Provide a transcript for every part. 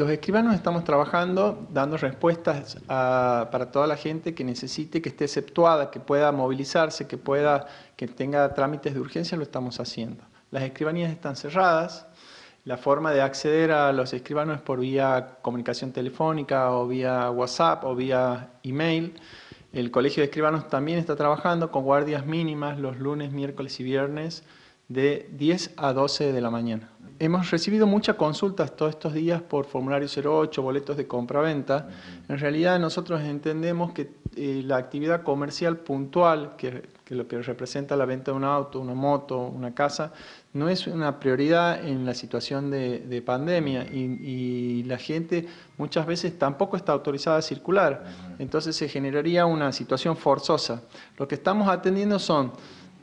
los escribanos estamos trabajando dando respuestas para toda la gente que necesite, que esté exceptuada, que pueda movilizarse, que pueda, que tenga trámites de urgencia, lo estamos haciendo. Las escribanías están cerradas, la forma de acceder a los escribanos es por vía comunicación telefónica o vía WhatsApp o vía email. El Colegio de Escribanos también está trabajando con guardias mínimas los lunes, miércoles y viernes de 10 a 12 de la mañana. Hemos recibido muchas consultas todos estos días por formulario 08, boletos de compra-venta. En realidad nosotros entendemos que eh, la actividad comercial puntual, que, que, lo que representa la venta de un auto, una moto, una casa, no es una prioridad en la situación de, pandemia y, la gente muchas veces tampoco está autorizada a circular. Entonces se generaría una situación forzosa. Lo que estamos atendiendo son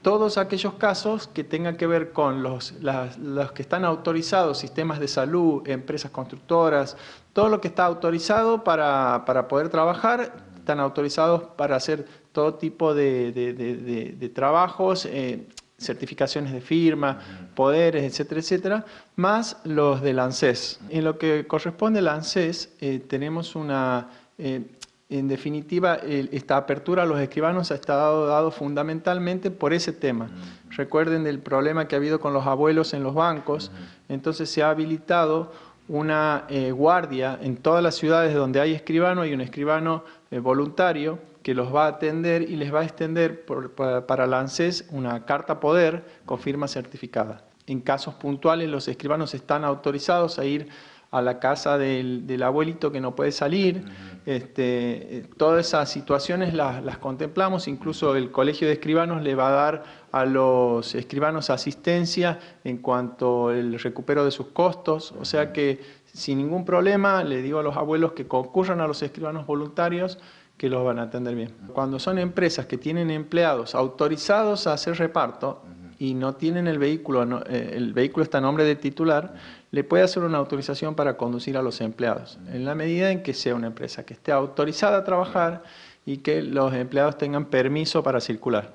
todos aquellos casos que tengan que ver con los, los, que están autorizados, sistemas de salud, empresas constructoras, todo lo que está autorizado para, poder trabajar, están autorizados para hacer todo tipo de, trabajos, eh, certificaciones de firma, poderes, etcétera, etcétera, más los del ANSES. En lo que corresponde al ANSES, eh, tenemos una... Eh, en definitiva, esta apertura a los escribanos ha estado dado fundamentalmente por ese tema. Mm. Recuerden el problema que ha habido con los abuelos en los bancos, mm. entonces se ha habilitado una eh, guardia en todas las ciudades donde hay escribano, hay un escribano eh, voluntario que los va a atender y les va a extender para, lances la ANSES una carta poder con firma certificada. En casos puntuales los escribanos están autorizados a ir a la casa del, abuelito que no puede salir. este, eh, todas esas situaciones las, contemplamos, incluso el Colegio de Escribanos le va a dar a los escribanos asistencia en cuanto al recupero de sus costos, o sea que sin ningún problema le digo a los abuelos que concurran a los escribanos voluntarios que los van a atender bien. Cuando son empresas que tienen empleados autorizados a hacer reparto, y no tienen el vehículo, eh, el vehículo está a nombre de titular, le puede hacer una autorización para conducir a los empleados, en la medida en que sea una empresa que esté autorizada a trabajar y que los empleados tengan permiso para circular.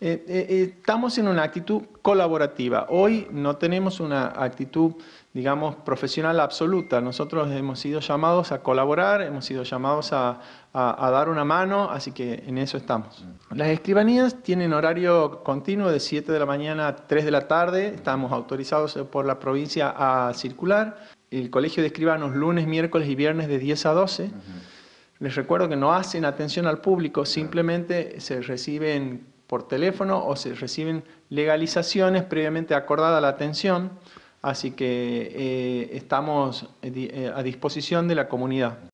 Eh, eh, eh, estamos en una actitud colaborativa. Hoy no tenemos una actitud, digamos, profesional absoluta. Nosotros hemos sido llamados a colaborar, hemos sido llamados a, a, dar una mano, así que en eso estamos. Las escribanías tienen horario continuo de 7 de la mañana a 3 de la tarde. Estamos autorizados por la provincia a circular el Colegio de Escribanos lunes, miércoles y viernes de 10 a 12. Les recuerdo que no hacen atención al público, simplemente se reciben por teléfono o se reciben legalizaciones previamente acordada la atención, así que eh, estamos eh, eh, a disposición de la comunidad.